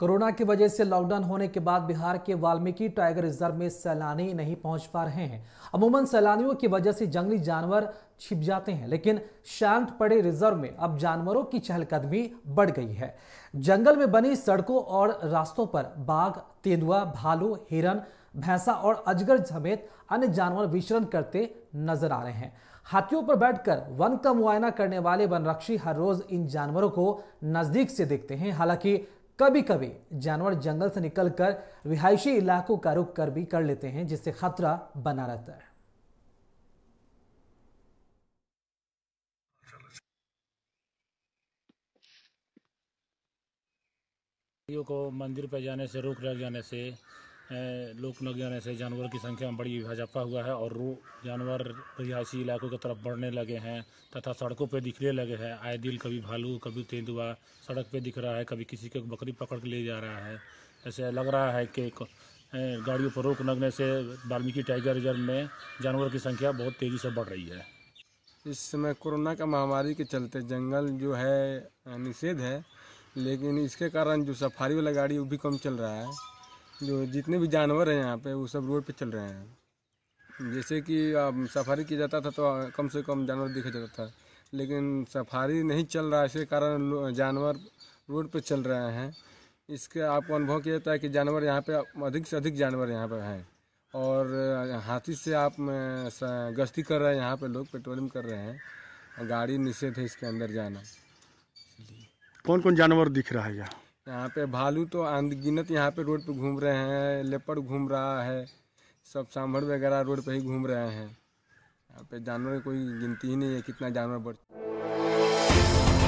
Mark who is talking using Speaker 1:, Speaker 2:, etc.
Speaker 1: corona की वजह से लॉकडाउन होने के बाद बिहार के वाल्मीकि टाइगर रिजर्व में सैलानी नहीं पहुंच पा रहे हैं अमूमन सैलानियों की वजह से जंगली जानवर छिप जाते हैं लेकिन शांत पड़े रिजर्व में अब जानवरों की चहलकदमी बढ़ गई है जंगल में बनी सड़कों और रास्तों पर बाघ तेंदुआ भालू हिरन भैंसा और अजगर समेत अन्य जानवर विचरण करते नजर आ रहे हैं हाथियों पर बैठकर वन का मुआयना करने वाले वनरक्षी हर रोज इन जानवरों को नजदीक से देखते हैं हालांकि कभी कभी जानवर जंगल से निकलकर रिहायशी इलाकों का रुख कर भी कर लेते हैं जिससे खतरा बना रहता है
Speaker 2: को मंदिर पर जाने से रुक रख जाने से लोक लगाने से जानवर की संख्या में बड़ी इजाफा हुआ है और रो जानवर रिहायशी इलाकों की तरफ बढ़ने लगे हैं तथा सड़कों पर दिखने लगे हैं आए दिल कभी भालू कभी तेंदुआ सड़क पर दिख रहा है कभी किसी को बकरी पकड़ के ले जा रहा है ऐसे लग रहा है कि गाड़ियों पर रोक लगने से वाल्मीकि टाइगर रिजर्व में जानवर की संख्या बहुत तेज़ी से बढ़ रही है इस समय
Speaker 3: कोरोना का महामारी के चलते जंगल जो है निषेध है लेकिन इसके कारण जो सफारी वाला गाड़ी वो भी कम चल रहा है जो जितने भी जानवर हैं यहाँ पे वो सब रोड पे चल रहे हैं जैसे कि अब सफारी किया जाता था तो कम से कम जानवर देखा जाता था लेकिन सफारी नहीं चल रहा है इसके कारण जानवर रोड पर चल रहे हैं इसके आपको अनुभव किया जाता है कि जानवर यहाँ पे अधिक से अधिक जानवर यहाँ पर हैं और हाथी से आप गश्ती कर रहे हैं यहाँ पर लोग पेट्रोलिंग कर रहे हैं गाड़ी निषेध है इसके अंदर जाना कौन कौन जानवर दिख रहा है यहाँ यहाँ पे भालू तो अनगिनत यहाँ पे रोड पे घूम रहे हैं लेपड़ घूम रहा है सब सांभर वगैरह रोड पे ही घूम रहे हैं यहाँ पे जानवर की कोई गिनती ही नहीं है कितना जानवर बढ़